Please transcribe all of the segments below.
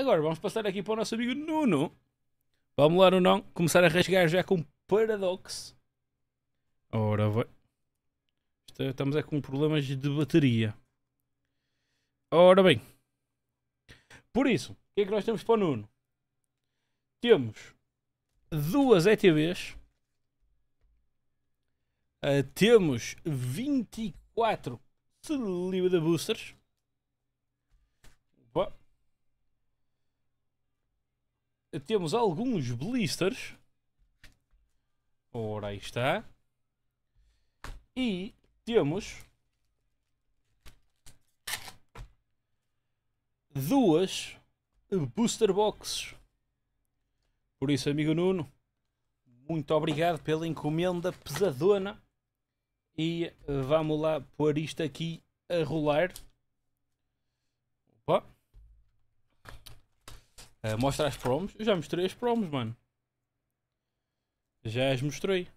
Agora vamos passar aqui para o nosso amigo Nuno. Vamos lá, Nuno. Começar a rasgar já com Paradox. Ora vai. É, estamos é com problemas de bateria. Ora bem. Por isso, o que é que nós temos para o Nuno? Temos duas ETVs. Uh, ah, temos 24 celebra boosters. temos alguns blisters. Ora, aí está. E temos duas booster boxes. Por isso, amigo Nuno, muito obrigado pela encomenda pesadona. E eh, vamos lá pôr isto aqui a rolar. Opa. Uh, mostra as promos. Eu já mostrei as promos, mano. Já as mostrei.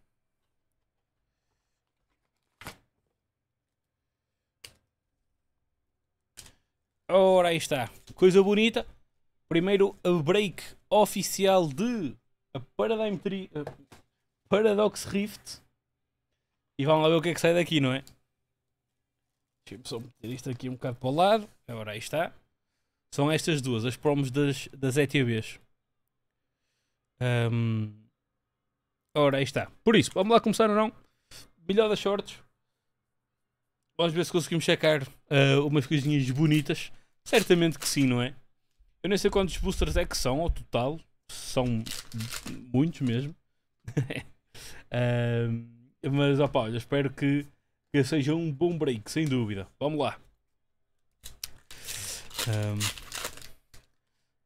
Ora, aí está. Coisa bonita. Primeiro break oficial de Paradigm 3, Paradox Rift. E vamos lá ver o que é que sai daqui, não é? deixa eu só meter isto aqui um bocado para o lado. Agora aí está. São estas duas, as promos das, das ETBs. Um, ora, aí está. Por isso, vamos lá começar ou não? das shorts. Vamos ver se conseguimos checar uh, umas coisinhas bonitas. Certamente que sim, não é? Eu nem sei quantos boosters é que são ao total. São muitos mesmo. mas opa, olha, espero que, que seja um bom break, sem dúvida. Vamos lá. Um,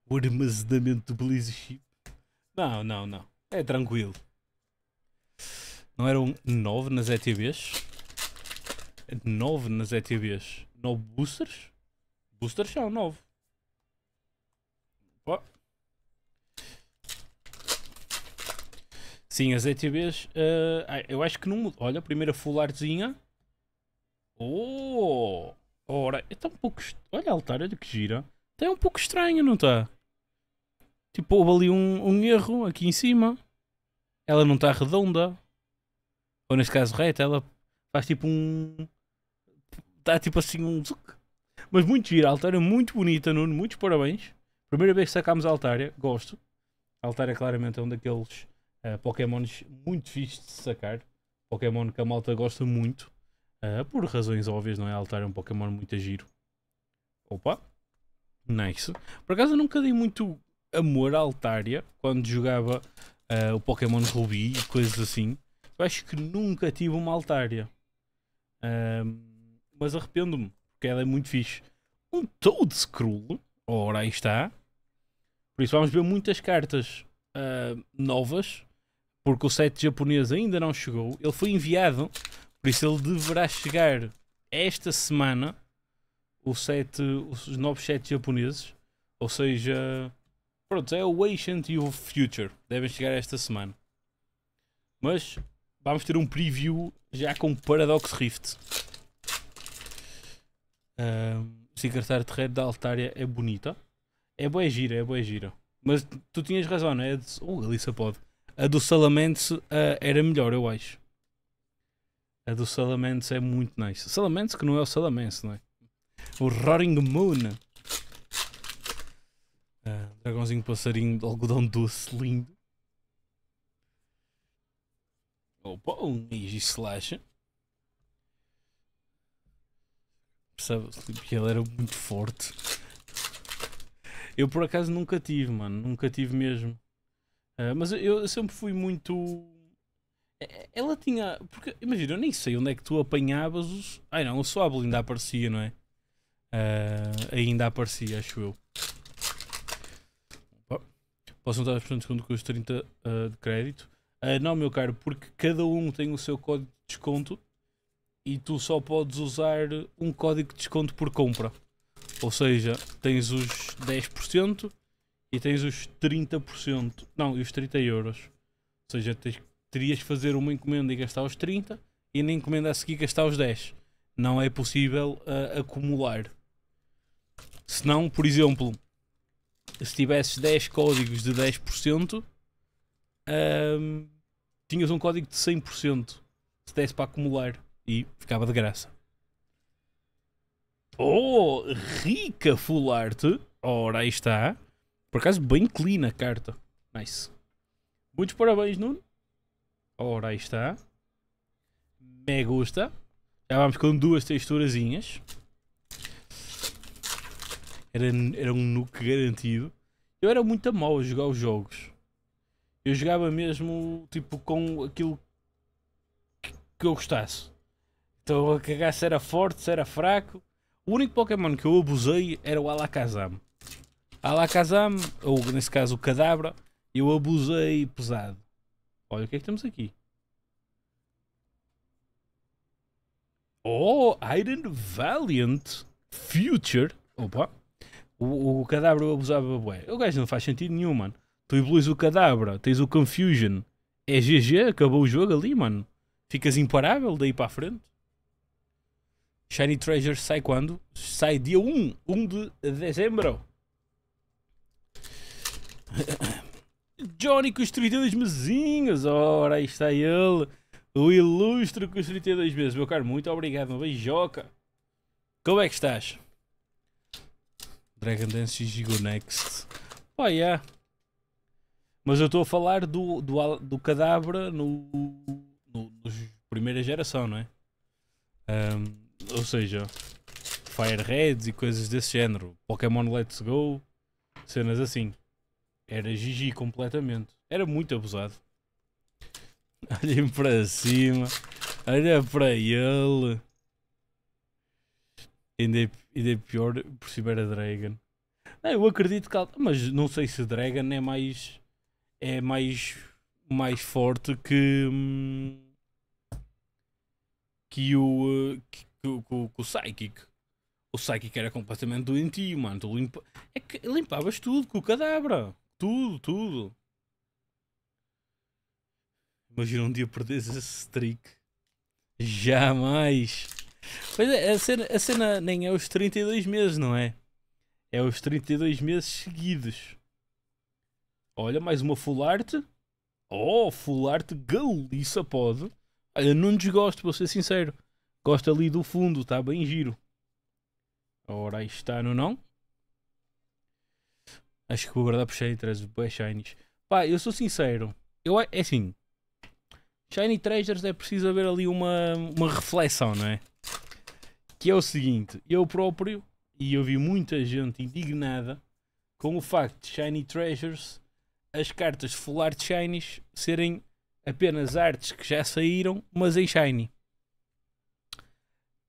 o armazenamento do Blaze Chip. Não, não, não. É tranquilo. Não eram 9 nas ETBs? 9 nas ETBs. 9 boosters? Boosters são 9. Oh. Sim, as ETBs. Uh, eh, eu acho que não muda. Olha, primeira full artzinha. Oh! Ora, é tão pouco. Olha a altar, olha que gira. Está um pouco estranho, não está? Tipo, houve ali um, um erro aqui em cima. Ela não está redonda. Ou neste caso reta, ela faz tipo um. Está tipo assim um. Mas muito giro. a Altária é muito bonita, Nuno. Muitos parabéns. Primeira vez que sacámos a Altária, gosto. A Altária claramente é um daqueles uh, Pokémons muito fixe de sacar. Pokémon que a malta gosta muito. Uh, por razões óbvias, não é? A Altária é um Pokémon muito giro. Opa! Nice. Por acaso eu nunca dei muito amor à Altaria quando jogava uh, o Pokémon Ruby e coisas assim. Eu acho que nunca tive uma Altaria. Uh, mas arrependo-me, porque ela é muito fixe. Um Scroll ora aí está. Por isso vamos ver muitas cartas uh, novas, porque o set japonês ainda não chegou. Ele foi enviado, por isso ele deverá chegar esta semana. O set, os novos sets japoneses, ou seja, Pronto, é o Ancient e o Future. Devem chegar esta semana. Mas vamos ter um preview já com Paradox Rift. Um, o secretário de rede da Altaria é bonita. É boa gira, é boa gira. Mas tu tinhas razão, não é? O oh, uh, Alissa pode. A do Salamence uh, era melhor, eu acho. A do Salamence é muito nice. Salamence que não é o Salamence, não é? O Roaring Moon. Dragãozinho passarinho de algodão doce, lindo. Opa, um e slash. percebe que tipo, ele era muito forte. Eu por acaso nunca tive, mano. Nunca tive mesmo. Uh, mas eu, eu, sempre fui muito. É, é, ela tinha. Porque, imagina, eu nem sei onde é que tu apanhavas os. Ai não, o Swabble ainda aparecia, não é? Uh, ainda aparecia, acho eu posso possam estar desconto com os 30 uh, de crédito. Uh, não, meu caro, porque cada um tem o seu código de desconto e tu só podes usar um código de desconto por compra. Ou seja, tens os 10% e tens os 30%. Não, e os 30 euros. Ou seja, tens, terias que fazer uma encomenda e gastar os 30 e na encomenda a seguir gastar os 10. Não é possível uh, acumular. Se não, por exemplo, se tivesses 10 códigos de 10%, um, tinhas um código de 100% se desse para acumular e ficava de graça. Oh, rica full art! Ora, aí está. Por acaso, bem clean a carta. Nice. Muitos parabéns, Nuno. Ora, aí está. Me gusta. Já vamos com duas texturazinhas era, era um nuke garantido. Eu era muito mal a jogar os jogos. Eu jogava mesmo tipo com aquilo que eu gostasse. Então a cagar se era forte, se era fraco. O único Pokémon que eu abusei era o Alakazam. Alakazam, ou nesse caso o Cadabra, eu abusei pesado. Olha o que é que temos aqui. Oh, Iron Valiant Future. Opa, o, o Cadabra abusava bué. O gajo não faz sentido nenhum, mano. Tu evoluís o cadáver, tens o Confusion. É GG, acabou o jogo ali, mano. Ficas imparável daí para a frente. Shiny Treasure sai quando? Sai dia 1, 1 de dezembro. Johnny com os 32 mesinhos. Ora, aí está ele. O ilustre com os 32 meses. Meu caro, muito obrigado. Uma beijoca. Como é que estás? Dragon Dance e Gigo Next. oh, yeah. Mas eu estou a falar do, do, do Cadabra no, no, no primeira geração, não é? Um, ou seja, Fire Reds e coisas desse género. Pokémon Let's Go, cenas assim. Era GG completamente. Era muito abusado. Olhem para cima. Olha para ele. Ainda é e de pior por cima era Dragon. Não, eu acredito que ela, mas não sei se Dragon é mais é mais mais forte que hum, eh, que o que, que, que, que o Psychic. O Psychic era completamente doentio, mano. Tu limpa, é que limpavas tudo com o cadabra. Tudo, tudo. Imagina um dia perderes esse trick. Jamais. Pois é, a cena, a cena nem é os 32 meses, não é? É os 32 meses seguidos. Olha, mais uma full art Oh, full art galiça pode. Olha, não desgosto, vou ser sincero. Gosto ali do fundo, está bem giro. Ora, aí está, não não? Acho que vou guardar o Shiny treasures bué Shinies. Pá, eu sou sincero. Eu, é assim, Shiny Treasures é preciso haver ali uma, uma reflexão, não é? que é o seguinte, eu próprio, e eu vi muita gente indignada com o facto de Shiny Treasures, as cartas Full Art Shinies, serem apenas artes que já saíram, mas em Shiny.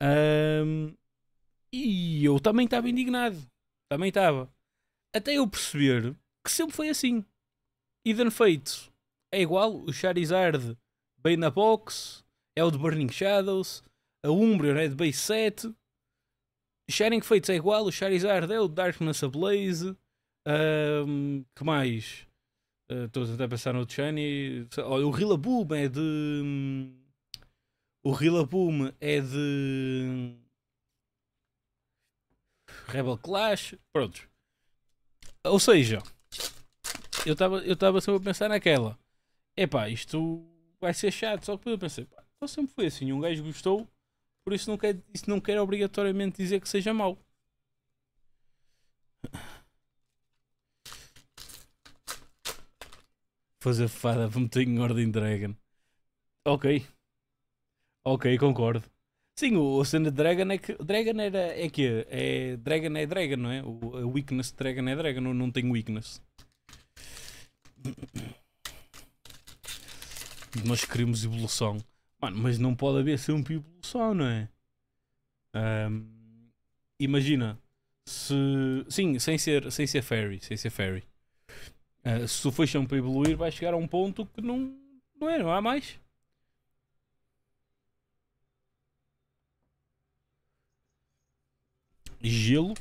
Um, e eu também estava indignado. Também estava. Até eu perceber que sempre foi assim. Eden Fate é igual, o Charizard bem na box, é o de Burning Shadows, a Umbreon é de base 7, Sharing Fates é igual, o Charizard é o Darkness Ablaze, um, que mais? Estou ah, uh, a tentar pensar no outro Shiny. Olha, o Rillaboom é de. o Rillaboom é de. Rebel Clash. Prontos. Ou seja, eu estava eu sempre a pensar naquela. Epá, isto vai ser chato. Só que depois eu pensei, pá, eu então sempre foi assim. Um gajo gostou por isso não quer, isso não quer obrigatoriamente dizer que seja mau. Fazer fada vou meter em ordem Dragon. Ok. Ok, concordo. Sim, o, o cena de Dragon é que. Dragon era. É que é. Dragon é Dragon, não é? O, a weakness de Dragon é Dragon, não tem weakness. Nós queremos evolução. Mano, mas não pode haver sempre só, não é? Um, imagina, se. Sim, sem ser, sem ser fairy, sem ser fairy. Uh, se tu for para evoluir, vai chegar a um ponto que não, não é, não há mais. Gelo.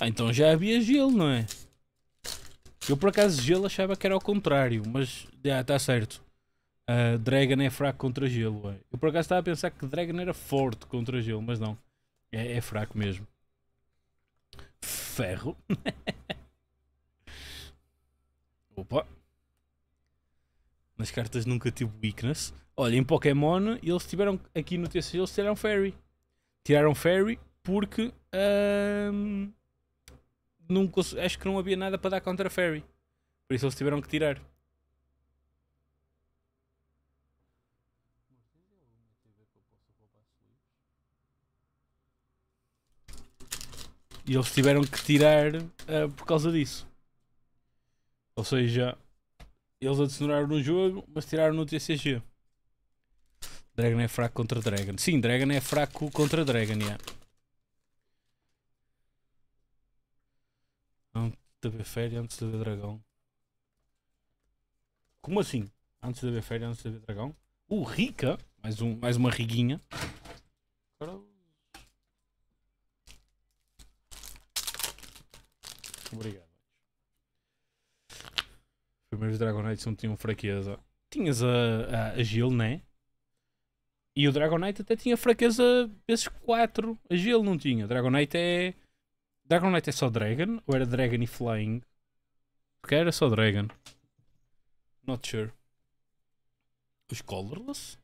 Ah, então já havia gelo, não é? Eu por acaso gelo achava que era ao contrário, mas já está certo. Uh, Dragon é fraco contra gelo. Ué. Eu por acaso estava a pensar que Dragon era forte contra gelo, mas não. É, é fraco mesmo. Ferro. Opa. Nas cartas nunca tive weakness. Olha, em Pokémon, eles tiveram. Aqui no TCG, eles tiraram Fairy. Tiraram Fairy porque. acho que não havia nada para dar contra Fairy. Por isso eles tiveram que tirar. E eles tiveram que tirar uh, por causa disso. Ou seja, eles adicionaram no jogo, mas tiraram no TCG. Dragon é fraco contra Dragon. Sim, Dragon é fraco contra Dragon, yeah. Antes de haver férias, antes de haver dragão. Como assim? Antes de haver férias, antes de haver dragão? O uh, Rica, mais, um, mais uma riguinha. Obrigado. Os primeiros Dragon Knights não tinham fraqueza. Tinhas a, a, a Gil, né? E o Dragon Knight até tinha fraqueza vezes 4. A Gil não tinha. Dragon Knight é. Dragon Knight é só Dragon? Ou era Dragon e Flying? Porque era só Dragon. Not sure. Os Colorless?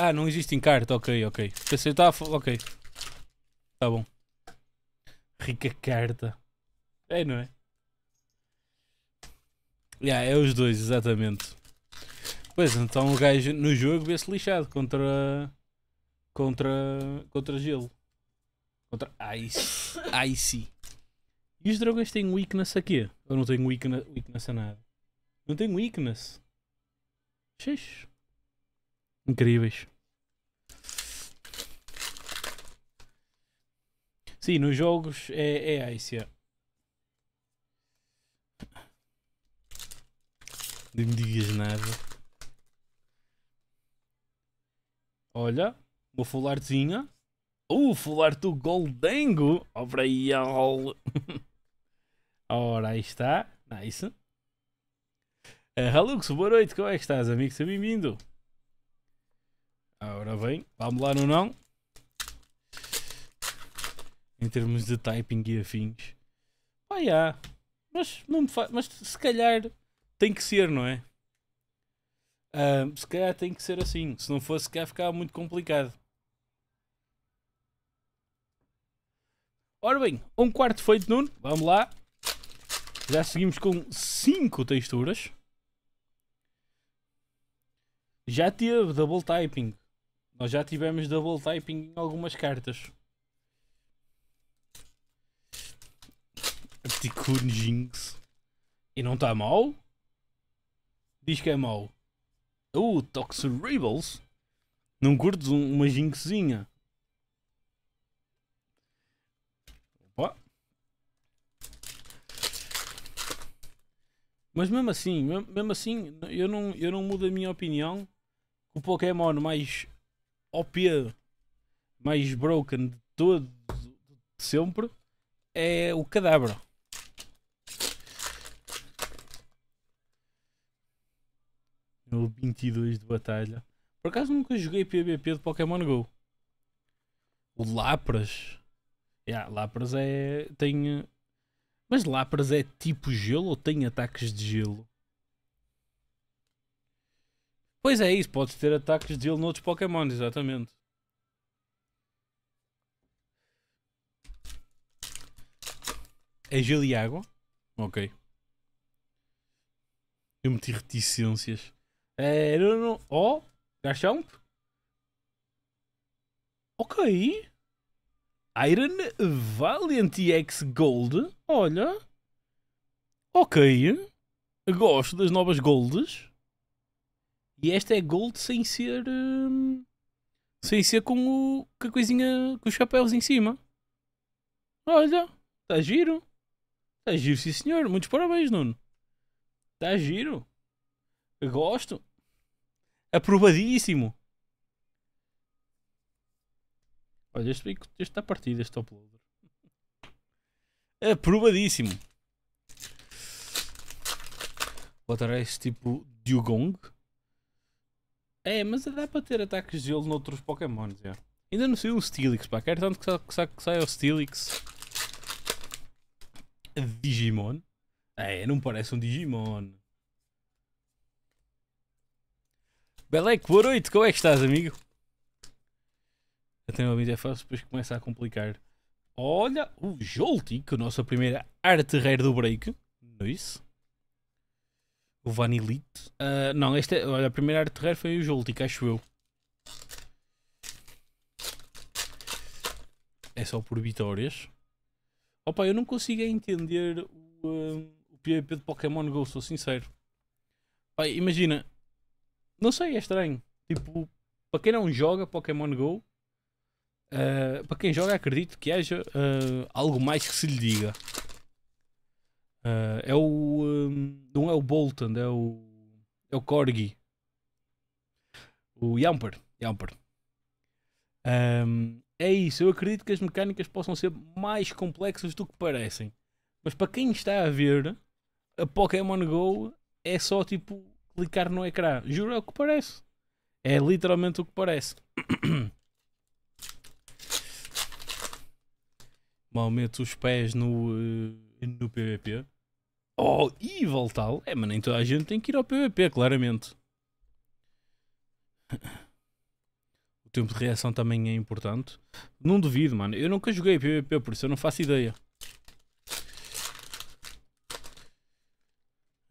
Ah, não existe encarte, ok, ok. Pensei, tá, ok. Tá bom. Rica carta. É, não é? Yeah, é os dois, exatamente. Pois, então o gajo no jogo vê-se lixado contra... Contra... Contra gelo. Contra ice. Icy. E os dragões têm weakness a quê? Ou não têm weakness, weakness a nada? Não têm weakness. Xixi incríveis. Sim, nos jogos é, é Ace. É. Não me digas nada. Olha, uma fularzinha. Uh, fular do Goldengo. Obra aí, all. Ora, aí está. Nice. Uh, Halux, boa noite. Como é que estás, amigo? Seja bem-vindo. Ora bem, vamos lá no não. Em termos de typing e afins. Pá, yeah. mas, não me fa... mas se calhar tem que ser, não é? Uh, se calhar tem que ser assim. Se não fosse, cá ficava muito complicado. Ora bem, um quarto feito, Nuno. Vamos lá. Já seguimos com 5 texturas. Já teve double typing. Nós já tivemos double typing em algumas cartas. Apticune Jinx. E não está mal? Diz que é mau. Uh, Toxic Rebels. Não curtes um, uma jinxinha? Opa. Mas mesmo assim, mesmo assim, eu não, eu não mudo a minha opinião. O Pokémon mais OP mais broken de todo de sempre é o cadáver. No 22 de batalha. Por acaso nunca joguei PVP de Pokémon GO. O Lapras. Yeah, Lapras é. tem. Mas Lapras é tipo gelo ou tem ataques de gelo? Pois é isso, podes ter ataques de ele noutros Pokémon, exatamente. É gelo e água? Ok. Eu meti reticências. É, não, não. Oh, gachão? Ok. Iron Valiant X Gold. Olha. Ok. Gosto das novas golds. E esta é gold sem ser. Hum, sem ser com, o, a coisinha. com os chapéus em cima. Olha, está giro. Está giro, sim senhor. Muitos parabéns, Nuno. Está giro. Eu gosto. Aprovadíssimo. Olha, este bem está tá partido, este uploader. Aprovadíssimo. Botar este tipo de Gong. É, mas dá para ter ataques de gelo noutros Pokémon. Já. Ainda não sei o Steelix, pá. Quero tanto que, que, sa que saia o Steelix Digimon. É, não parece um Digimon. Beleco, boa noite, como é que estás, amigo? Até uma amigo é fácil, depois começa a complicar. Olha, o Joltik, a nossa primeira arte rare do break. Não é isso? O vanilite Uh, ah, não, esta, é, olha, a primeira arte rare foi o Joltic, acho eu. É só por vitórias. Opa, eu não consigo entender o, uh, o PvP de Pokémon GO, sou sincero. imagina. Não sei, é estranho. Tipo, para quem não joga Pokémon GO, uh, para quem joga acredito que haja ah, algo mais que se lhe diga. Uh, é o. Um, não é o Bolton, é o. É o Corgi. O Yamper. Yamper. Um, é isso, eu acredito que as mecânicas possam ser mais complexas do que parecem. Mas para quem está a ver, a Pokémon Go é só tipo clicar no ecrã. Juro, é o que parece. É literalmente o que parece. Mal meto os pés no, eh, no PVP. Oh, e voltar, É, mas nem toda a gente tem que ir ao PVP, claramente. O tempo de reação também é importante. Não duvido, mano. Eu nunca joguei PVP, por isso eu não faço ideia.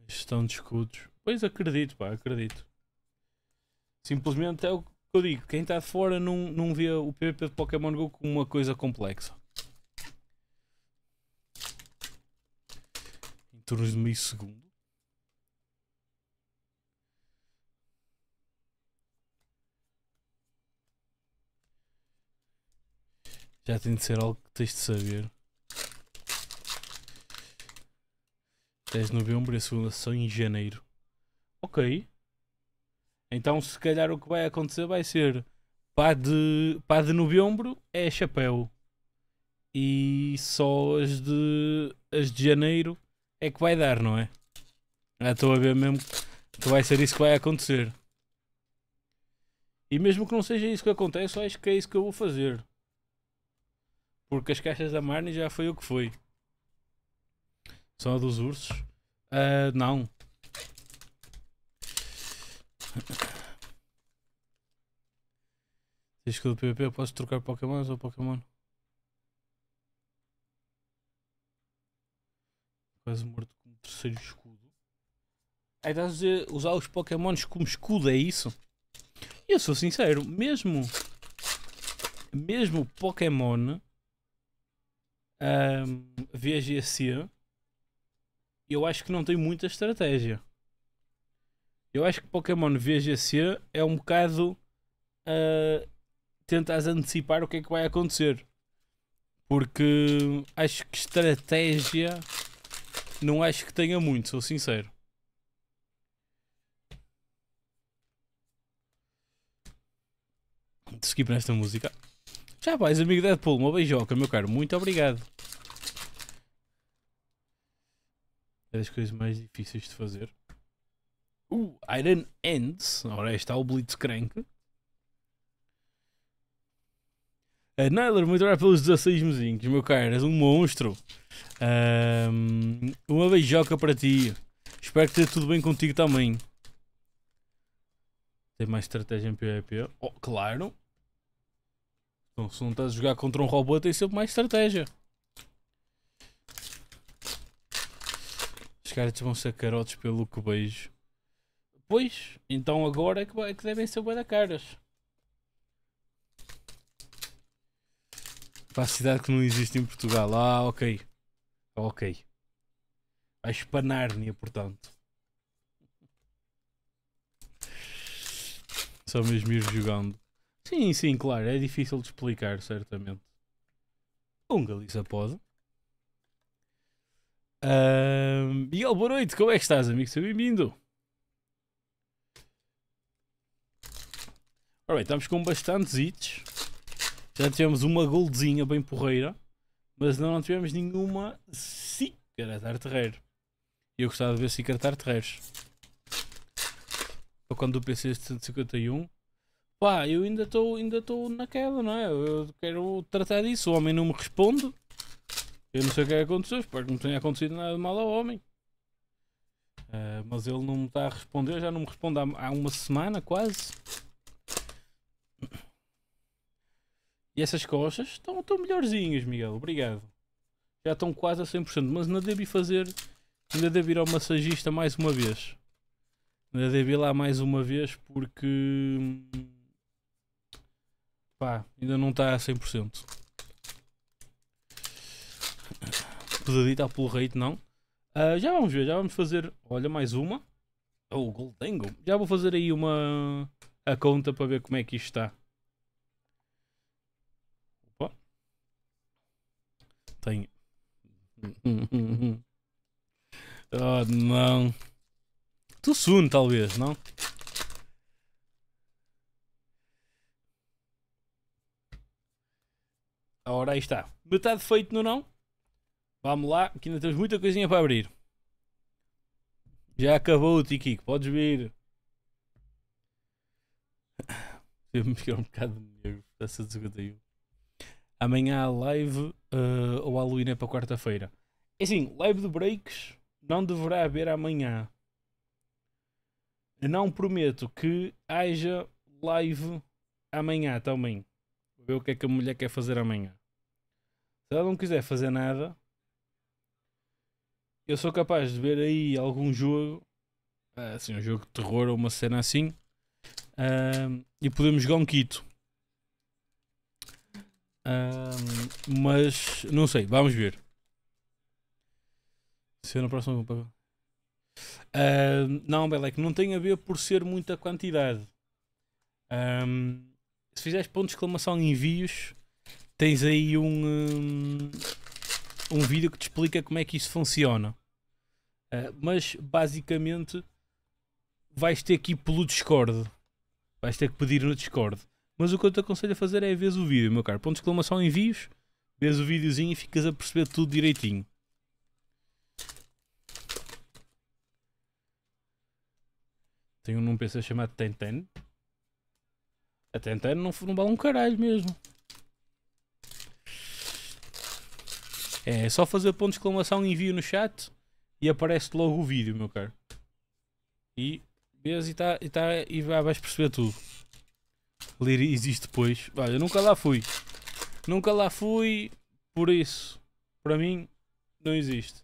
Gestão de escudos. Pois acredito, pá, acredito. Simplesmente é o que eu digo. Quem está de fora não, não vê o PVP de Pokémon GO como uma coisa complexa. turnos de meio segundo. Já tem de ser algo que tens de saber. 10 de novembro e a segunda sessão em janeiro. Ok. Então se calhar o que vai acontecer vai ser pá de, pá de novembro é chapéu. E só as de, as de janeiro é que vai dar, não é? estou a ver mesmo que vai ser isso que vai acontecer. E mesmo que não seja isso que acontece, acho que é isso que eu vou fazer. Porque as caixas da Marnie já foi o que foi. São a dos ursos? Uh, não. Diz que do PvP eu posso trocar Pokémons ou Pokémon? quase morto com o terceiro escudo. Aí estás a dizer usar os Pokémons como escudo, é isso? Eu sou sincero, mesmo. Mesmo Pokémon um, VGC, eu acho que não tem muita estratégia. Eu acho que Pokémon VGC é um bocado. Uh, tentas antecipar o que é que vai acontecer. Porque acho que estratégia não acho que tenha muito, sou sincero. De skip nesta música. Já vais, amigo Deadpool, uma beijoca, meu caro. Muito obrigado. É das coisas mais difíceis de fazer. Uh, Iron Ends. Ora, está o Blitzcrank. Uh, Nyler, muito obrigado pelos 16 mozinhos, meu caro, és um monstro. uma beijoca para ti. Espero que esteja tudo bem contigo também. Tem mais estratégia em PvP? Oh, claro. Então, se não estás a jogar contra um robô, tem sempre mais estratégia. Os caras vão ser carotes pelo que beijo. Pois, então agora é que, é que devem ser bué caras. para a cidade que não existe em Portugal. Ah, ok. Ok. Vais para Nárnia, portanto. Só mesmo ir jogando. Sim, sim, claro. É difícil de explicar, certamente. Um Galiza pode. e Miguel, oh, boa noite. Como é que estás, amigo? Seja bem-vindo. bem estamos com bastantes hits. Já tivemos uma goldzinha bem porreira, mas não, não tivemos nenhuma Sicara Tarterreiro. E eu gostava de ver Sicara Tarterreiros. Ou quando o PC 151. Pá, eu ainda estou ainda tô naquela, não é? Eu quero tratar disso. O homem não me responde. Eu não sei o que é aconteceu. Espero que não tenha acontecido nada de mal ao homem. Uh, mas ele não me está a responder. Já não me responde há, há uma semana quase. E essas coxas estão, estão melhorzinhas, Miguel. Obrigado. Já estão quase a 100%. Mas ainda devo fazer. Ainda devo ir ao massagista mais uma vez. Ainda devo ir lá mais uma vez porque. Pá, ainda não está a 100%. Pesadita pelo rate, não. Uh, já vamos ver, já vamos fazer. Olha, mais uma. Oh, Golden Já vou fazer aí uma. A conta para ver como é que isto está. Tenho. oh, não. Tu soon, talvez, não? Ora, aí está. Metade feito no não. Vamos lá, que ainda temos muita coisinha para abrir. Já acabou o Tiki, podes vir. Eu me ficar um bocado de negro. Essa 51 amanhã há live uh, ou Halloween é para quarta-feira. É assim, live de breaks não deverá haver amanhã. Não prometo que haja live amanhã também. Vou ver o que é que a mulher quer fazer amanhã. Se ela não quiser fazer nada, eu sou capaz de ver aí algum jogo, eh, assim, um jogo de terror ou uma cena assim, uh, e podemos jogar um quito. Um, mas não sei, vamos ver. Se na próxima não, Belec, não tem a ver por ser muita quantidade. Um, se fizeres ponto de exclamação envios, tens aí um, um, vídeo que te explica como é que isso funciona. Uh, mas basicamente vais ter que ir pelo Discord. Vais ter que pedir no Discord. Mas o que eu te aconselho a fazer é ver o vídeo, meu caro. Ponto de exclamação envios, vês o videozinho e ficas a perceber tudo direitinho. Tenho num PC chamado Tenten. A Tenten não, foi vale um caralho mesmo. É, é só fazer ponto de exclamação envio no chat e aparece logo o vídeo, meu caro. E vês e, tá, e, tá, e vais perceber tudo ler existe depois. Olha, eu nunca lá fui. Nunca lá fui, por isso, para mim, não existe.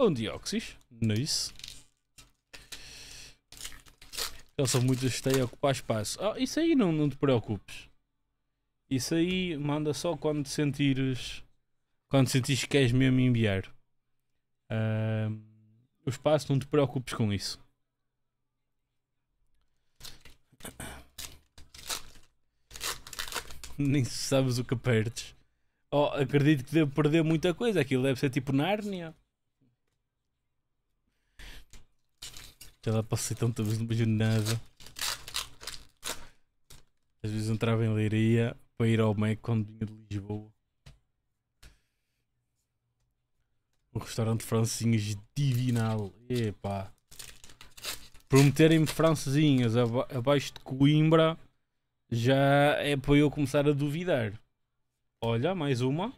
Um dióxis, nice. É Eles são muito têm a ocupar espaço. Ah, isso aí não, não te preocupes. Isso aí manda só quando te sentires. Quando sentires que queres mesmo enviar. Uh, o espaço, não te preocupes com isso. nem sabes o que perdes. Oh, acredito que devo perder muita coisa. Aquilo deve ser tipo Nárnia. Já lá passei tanta vez, não vejo nada. Às vezes entrava em Leiria para ir ao Mac quando vinha de Lisboa. Um restaurante francinhas divinal. Epá. Prometerem-me francesinhas aba abaixo de Coimbra já é para eu começar a duvidar. Olha, mais uma.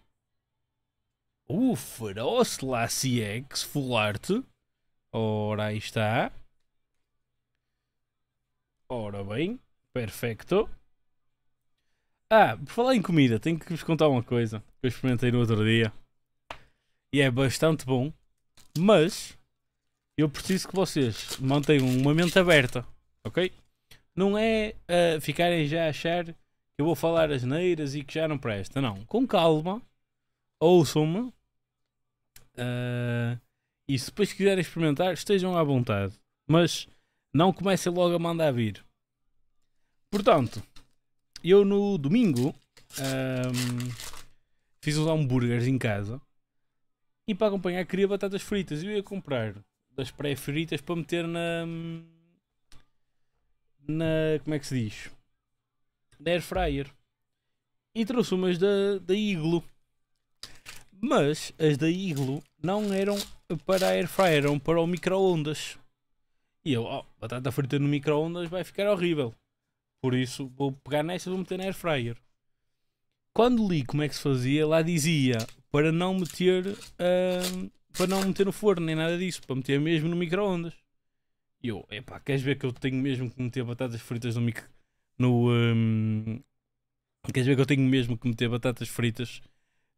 O uh, feroz Full Fularte. Ora, aí está. Ora bem, perfeito. Ah, por falar em comida, tenho que vos contar uma coisa que eu experimentei no outro dia. E é bastante bom, mas eu preciso que vocês mantenham uma mente aberta, ok? Não é uh, ficarem já a achar que eu vou falar as neiras e que já não presta. Não. Com calma, ouçam-me. Uh, e se depois quiserem experimentar, estejam à vontade. Mas não comecem logo a mandar vir. Portanto, eu no domingo um, ah, fiz uns hambúrgueres em casa e para acompanhar queria batatas fritas. Eu ia comprar das pré-fritas para meter na na. Como é que se diz? Na Air Fryer. E trouxe umas da, da Iglo. Mas as da Iglo não eram para a Air Fryer, eram para o microondas. E eu, oh, batata frita no microondas vai ficar horrível. Por isso vou pegar nesta e vou meter na Air Fryer. Quando li como é que se fazia, lá dizia para não meter. Uh, para não meter no forno nem nada disso, para meter mesmo no microondas. E eu, epá, queres ver que eu tenho mesmo que meter batatas fritas no micro. No. Um, queres ver que eu tenho mesmo que meter batatas fritas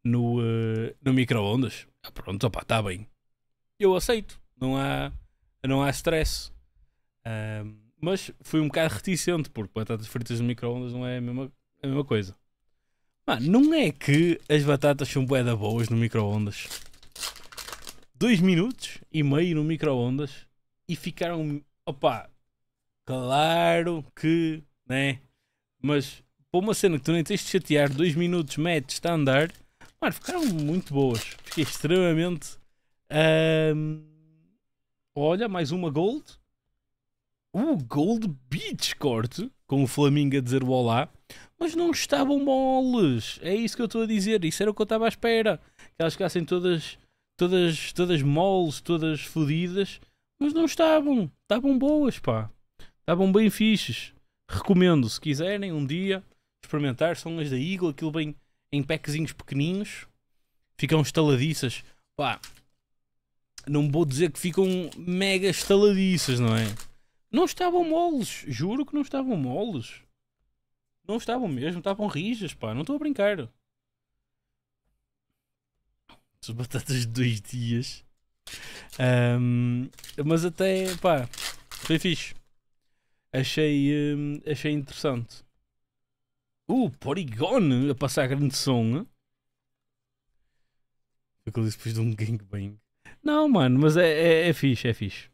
no, uh, no micro-ondas? Ah, pronto, opá, está bem. Eu aceito, não há, não há stress. Um, mas fui um bocado reticente, porque batatas fritas no micro-ondas não é a mesma, a mesma coisa. Mano, não é que as batatas são da boas no micro-ondas. 2 minutos e meio no micro-ondas e ficaram, opá, claro que, né? Mas por uma cena que tu nem tens de chatear, 2 minutos, metes, está a andar, mano, ficaram muito boas. Fiquei extremamente. Um, olha, mais uma Gold. O uh, Gold Beach corte, com o Flamingo a dizer olá, mas não estavam moles. É isso que eu estou a dizer. Isso era o que eu estava à espera. Que elas ficassem todas, todas, todas moles, todas fodidas mas não estavam. Estavam boas, pá. Estavam bem fixes. Recomendo, se quiserem, um dia experimentar. São as da Eagle, aquilo bem em packzinhos pequeninos. Ficam estaladiças. Pá, não vou dizer que ficam mega estaladiças, não é? Não estavam moles. Juro que não estavam moles. Não estavam mesmo. Estavam rijas, pá. Não estou a brincar. As batatas de dois dias um, mas até, pá, foi fixe. Achei, hum, achei interessante. Uh, Porygon a passar grande som. Foi depois de um gangbang. Não, mano, mas é, é, é fixe, é fixe.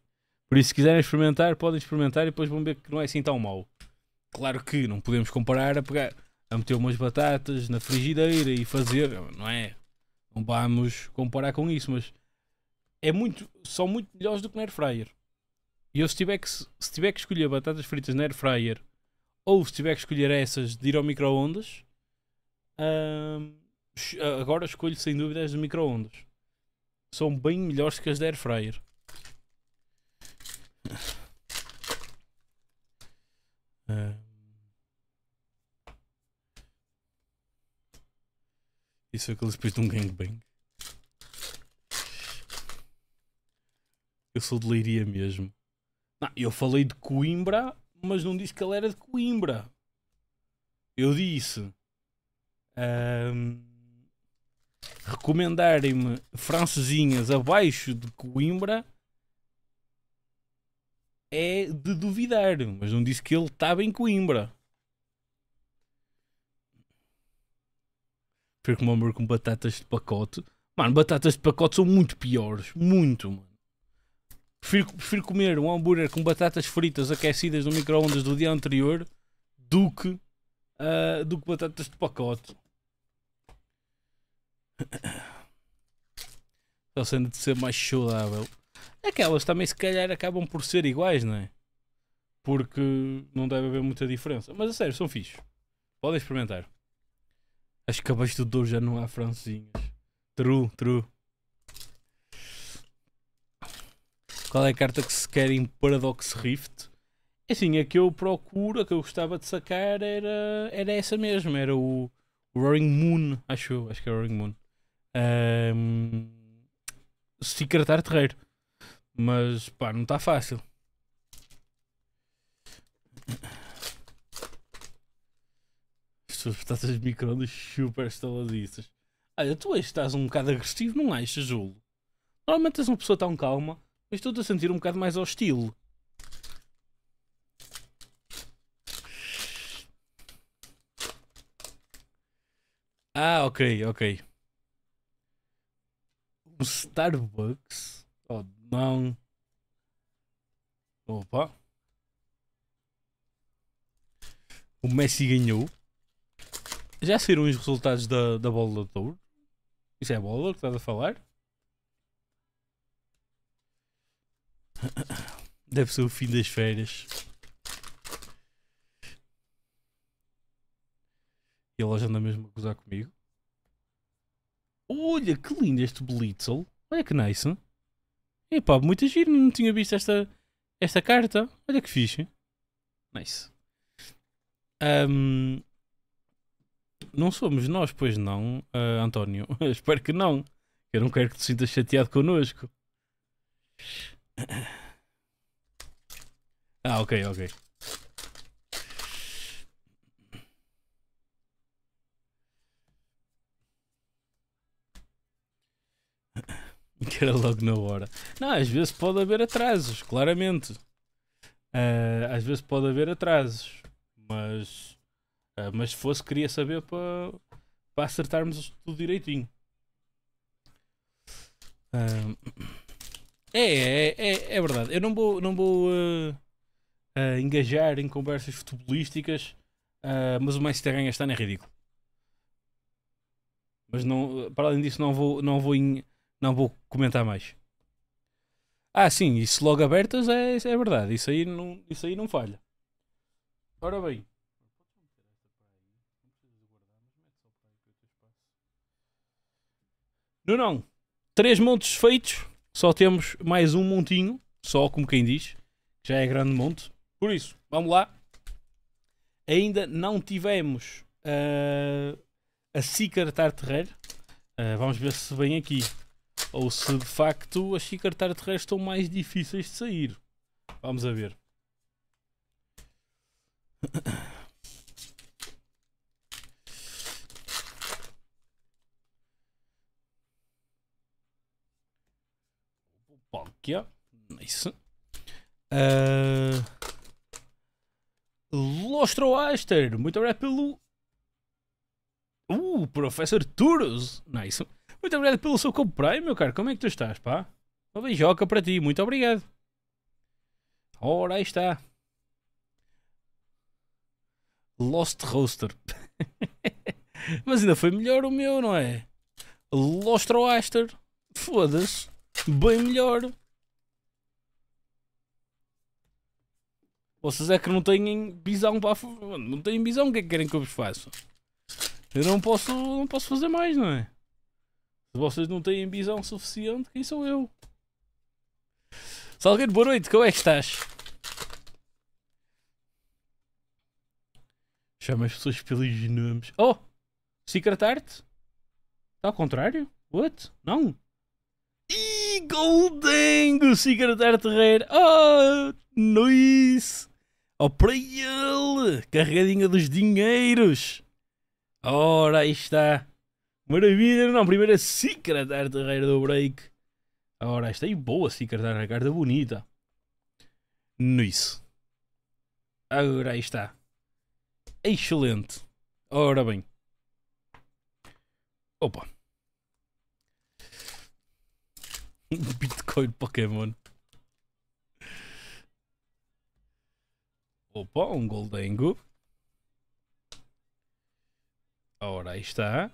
Por isso, se quiserem experimentar, podem experimentar e depois vão ver que não é assim tão mau. Claro que não podemos comparar a pegar, a meter umas batatas na frigideira e fazer, não é? Não vamos comparar com isso, mas é muito, são muito melhores do que na air fryer. E eu se tiver, que, se tiver que escolher batatas fritas na air fryer ou se tiver que escolher essas de ir ao microondas hum, agora escolho sem dúvida as de microondas. São bem melhores que as da air fryer. Hum. Isso é aqueles depois de um gangbang. Eu sou de Leiria mesmo. Não, eu falei de Coimbra, mas não disse que ele era de Coimbra. Eu disse. Um, recomendarem-me francesinhas abaixo de Coimbra é de duvidar, mas não disse que ele estava em Coimbra. Prefiro amor com batatas de pacote. Mano, batatas de pacote são muito piores. Muito, mano. Prefiro, prefiro comer um hambúrguer com batatas fritas aquecidas no micro-ondas do dia anterior do que, uh, do que batatas de pacote. Só sendo de ser mais saudável. Aquelas também, se calhar, acabam por ser iguais, não é? Porque não deve haver muita diferença. Mas a sério, são fixos. Podem experimentar. Acho que abaixo do Douro já não há francesinhas. True, true. qual é a carta que se quer em Paradox Rift. É assim, a que eu procuro, a que eu gostava de sacar era, era essa mesmo, era o, Roaring Moon, acho eu, acho que é Roaring Moon. Um, Secretar Terreiro. Mas pá, não está fácil. Estas batatas de micro-ondas super estaladiças. Olha, tu estás um bocado agressivo, não achas, Julo? Normalmente és uma pessoa tão calma mas estou a sentir um bocado mais hostil. Ah, ok, ok. Um Starbucks? Oh, não. Opa. O Messi ganhou. Já saíram os resultados da, da bola da tour? Isso é a bola que estás a falar? Deve ser o fim das férias. E ela já anda mesmo a gozar comigo. Olha que lindo este Blitzel. Olha que nice. E pá, muita giro. Não tinha visto esta, esta carta. Olha que fixe. Nice. Um, não somos nós, pois não, uh, António. Espero que não. Eu não quero que te sintas chateado connosco. Ah, ok, ok. Que era logo na hora. Não, às vezes pode haver atrasos, claramente. Uh, às vezes pode haver atrasos, mas, uh, mas se fosse, queria saber para acertarmos tudo direitinho. Uh, é, é, é, é, verdade. Eu não vou, não vou uh, uh, engajar em conversas futebolísticas, uh, mas o Manchester ganha está é ridículo. Mas não, para além disso, não vou, não vou, in, não vou comentar mais. Ah, sim, isso logo abertas é, é verdade. Isso aí, não, isso aí não falha. Ora bem. Não, não. Três montes feitos. Só temos mais um montinho, só como quem diz, já é grande monte. Por isso, vamos lá. Ainda não tivemos uh, a Sicar Tar Uh, vamos ver se vem aqui. Ou se de facto as Sicar Tarterreiro estão mais difíceis de sair. Vamos a ver. aqui, ó. Nice. Uh... Ah. Lostroaster, muito obrigado pelo. Uh, Professor Turos. Nice. Muito obrigado pelo seu comprei, meu caro. Como é que tu estás, pá? Uma beijoca para ti, muito obrigado. Ora, aí está. Lost Roaster. Mas ainda foi melhor o meu, não é? Lostroaster. Foda-se. Bem melhor. Vocês é que não têm visão para Não têm visão, o que é que querem que eu vos faça? Eu não posso, não posso fazer mais, não é? Se vocês não têm visão suficiente, quem sou eu? Salgueiro, boa noite, como é que estás? Chama as pessoas pelos nomes. Oh! Secret Art? Está ao contrário? What? Não? Ih, o Secret Art Rare! Oh! Noice! Oh, para ele! Carregadinha dos dinheiros! Ora, aí está! Maravilha! Não, primeira Secret Art Rare do Break. Ora, esta aí, boa Secret Art Carta bonita. Noice! Agora aí está. Excelente! Ora bem. Opa! Bitcoin Pokémon. Opa, um goldengo. Ora, aí está.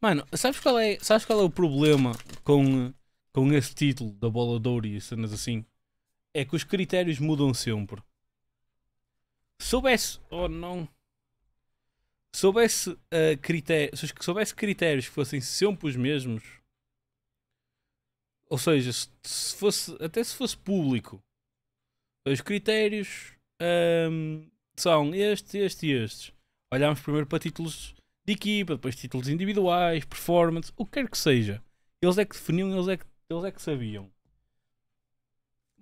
Mano, sabes qual é, sabes qual é o problema com, com esse título da bola de ouro e cenas assim? É que os critérios mudam sempre. Soubesse. Oh não. Soubesse, uh, eh, critério, soubesse critérios que fossem sempre os mesmos ou seja, se fosse, até se fosse público, os critérios um, são este, este e estes. Olhámos primeiro para títulos de equipa, depois títulos individuais, performance, o que quer que seja. Eles é que definiam, eles é que, eles é que sabiam.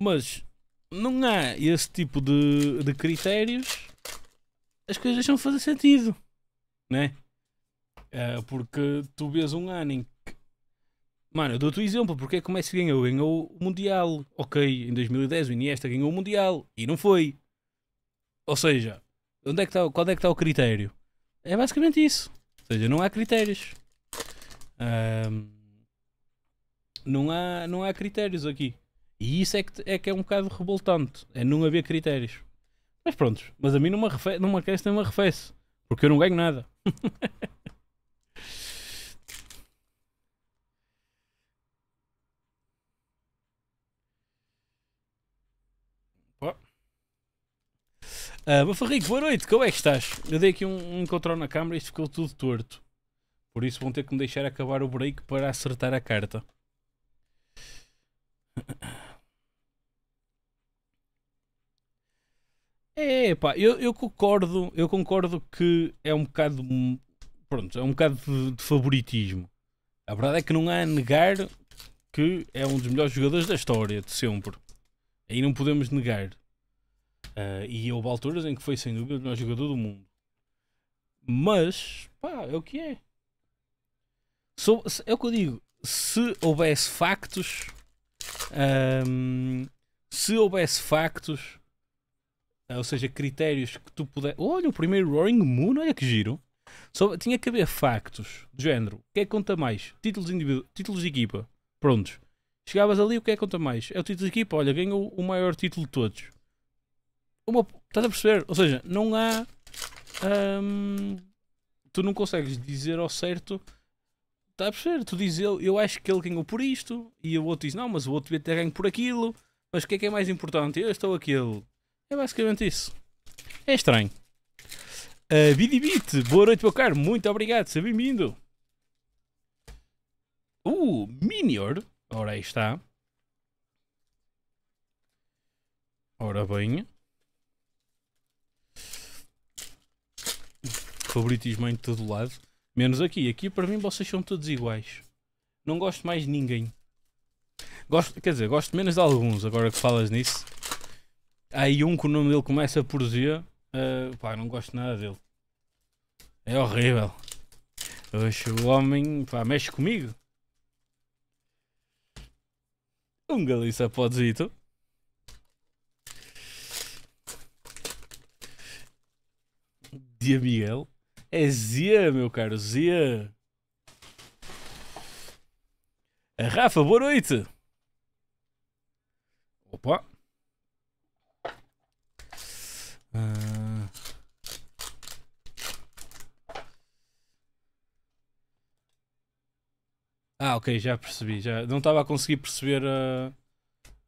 Mas não há esse tipo de, de critérios, as coisas deixam de fazer sentido, né? É, porque tu vês um ano em que Mano, eu dou-te o um exemplo, porque é que o Messi ganhou? Ganhou o Mundial. Ok, em 2010 o Iniesta ganhou o Mundial e não foi. Ou seja, onde é que está, qual é que está o critério? É basicamente isso. Ou seja, não há critérios. Um, não, há, não há critérios aqui. E isso é que é, que é um bocado revoltante. É não haver critérios. Mas pronto, mas a mim não me arrefece, não me arrefece, porque eu não ganho nada. Uh, ah, Bafarrico, boa noite, como é que estás? Eu dei aqui um, um encontrão na câmara e isto ficou tudo torto. Por isso vão ter que me deixar acabar o break para acertar a carta. É, pá, eu, eu, concordo, eu concordo que é um bocado, pronto, é um bocado de, de favoritismo. A verdade é que não há a negar que é um dos melhores jogadores da história, de sempre. Aí não podemos negar. Uh, e houve alturas em que foi sem dúvida o melhor jogador do mundo. Mas, pá, é o que é. Sou, é o que eu digo. Se houvesse factos. Um, ehm, se houvesse factos. Eh, ou seja, critérios que tu puder. Olha, o primeiro Roaring Moon, olha que giro. Só, tinha que haver factos do género. O que é que conta mais? Títulos, individu... títulos de equipa. Prontos. Chegavas ali, o que é que conta mais? É o título de equipa. Olha, ganhou o maior título de todos. Uma, estás a perceber? Ou seja, não há. Hum, tu não consegues dizer ao certo. Estás a perceber? Tu dizes eu, eu acho que ele ganhou por isto. E o outro diz não, mas o outro devia ter ganho por aquilo. Mas o que é que é mais importante? Eu estou aquilo. É basicamente isso. É estranho. Uh, ah, Bidibit, boa noite, meu caro. Muito obrigado, seja bem-vindo. O uh, Minior. Ora, aí está. Ora venha. favoritismo em todo lado, menos aqui. Aqui para mim vocês são todos iguais. Não gosto mais de ninguém. Gosto, quer dizer, gosto menos de alguns, agora que falas nisso. Há aí um que o nome dele começa por Z. Uh, pá, não gosto nada dele. É horrível. Oxe, o homem pá, mexe comigo. Um galiça podzito. Dia Miguel. É Zia, meu caro, Zia. É Rafa, boa noite. Opa. Ah, ah, ok, já percebi. Já não estava a conseguir perceber a,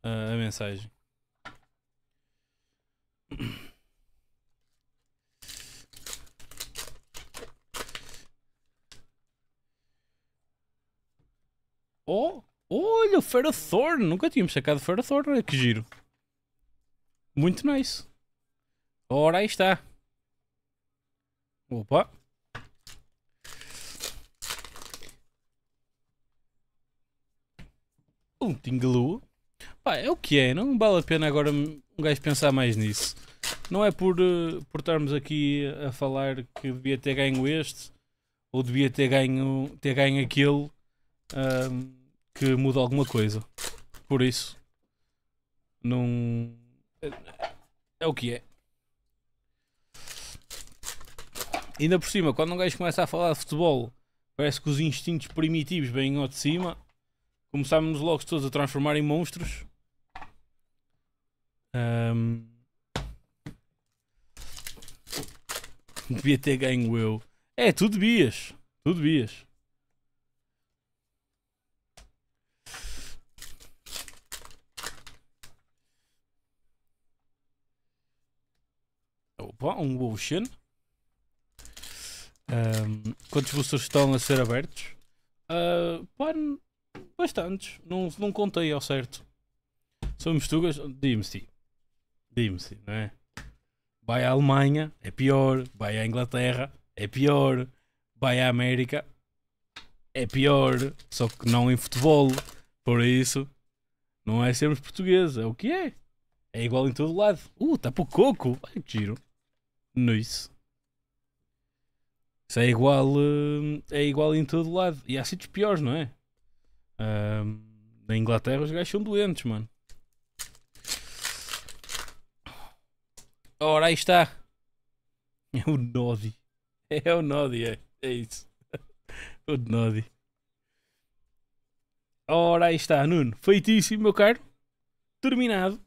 a, a mensagem. Oh, olha, o Ferrothorn. Nunca tínhamos sacado Ferrothorn. Olha que giro. Muito nice. Ora, aí está. Opa. Um tinglu. Pá, é o que é. Não vale a pena agora um gajo pensar mais nisso. Não é por, eh, por estarmos aqui a falar que devia ter ganho este ou devia ter ganho, ter ganho aquele um, que muda alguma coisa. Por isso, não. É, é o que é. Ainda por cima, quando um gajo começa a falar de futebol, parece que os instintos primitivos vêm ao de cima. Começámos logo todos a transformar em monstros. Um, devia ter ganho eu. É, tu devias. Tu devias. um Ocean. Um, quantos boosters estão a ser abertos? Uh, pá, bastantes. Não, não contei ao certo. São mistugas? Dime-se. Dime-se, não é? Vai à Alemanha, é pior. Vai à Inglaterra, é pior. Vai à América, é pior. Só que não em futebol. Por isso, não é sermos portugueses, é o que é. É igual em todo lado. Uh, tá por coco. Olha que giro. Nice. Isso é igual, hum, é igual em todo lado. E há sítios piores, não é? Hum, na Inglaterra os gajos são doentes, mano. Ora, aí está. É o Nodi. É o Nodi, é. É isso. o Nodi. Ora, aí está, Nuno. Feitíssimo, meu caro. Terminado.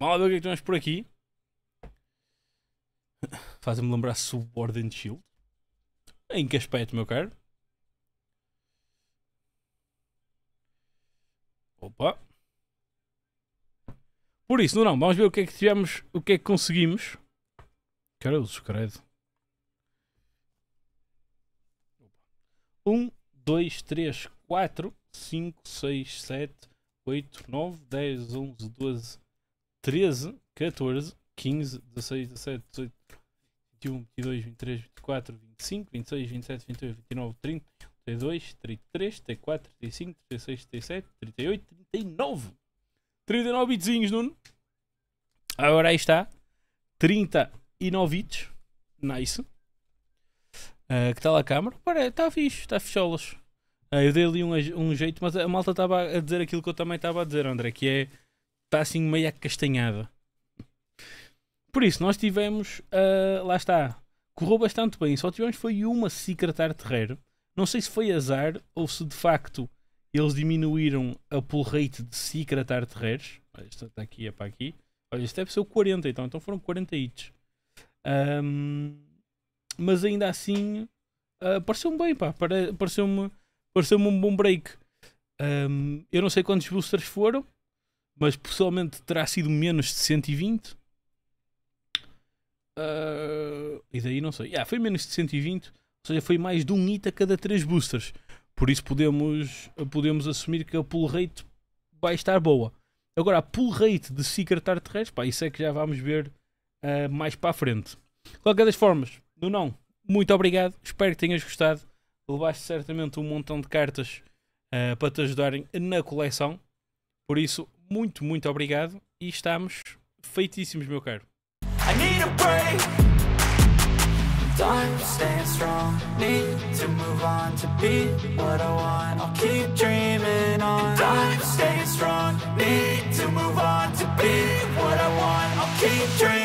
Mal ver o que é que temos por aqui. Fazem-me lembrar Sword and Shield. Em que aspecto, meu caro? Opa. Por isso, não, não, vamos ver o que é que tivemos, o que é que conseguimos. Caralho, credo. Um, dois, três, quatro, cinco, seis, sete, oito, nove, dez, onze, doze, treze, 14, 15, 16, 17, 18, 21, 22, 23, 24, 25, 26, 27, 28, 29, 30, 32, 33, 34, 35, 36, 37, 38, 39. 39 bitzinhos, Nuno. Agora aí está. 39 bits. Nice. Uh, que tal a câmera? Está fixe, está ficholas. Uh, eu dei ali um, um jeito, mas a malta estava a dizer aquilo que eu também estava a dizer, André, que é. Está assim meio acastanhada. Por isso, nós tivemos, uh, lá está, correu bastante bem. Só tivemos foi uma secretar terreiro. Não sei se foi azar ou se de facto eles diminuíram a pull rate de secretar terreiros. está aqui, é para aqui. Olha, isto deve é ser o 40, então, então foram 40 hits. Um, mas ainda assim, uh, pareceu-me bem, pá. Pareceu-me pareceu um bom break. Um, eu não sei quantos boosters foram, mas pessoalmente terá sido menos de 120. Uh, e daí não sei. Yeah, foi menos de 120, ou seja, foi mais de um hit a cada 3 boosters. Por isso podemos, podemos assumir que a pull rate vai estar boa. Agora, a pull rate de Secret Art Terrestre, pá, isso é que já vamos ver uh, mais para a frente. De qualquer das formas, do não, muito obrigado. Espero que tenhas gostado. Levaste certamente um montão de cartas uh, para te ajudarem na coleção. Por isso, muito, muito obrigado. E estamos feitíssimos, meu caro. I need a break Time staying strong Need to move on to be what I want I'll keep dreaming on Time staying strong Need to move on to be what I want I'll keep dreaming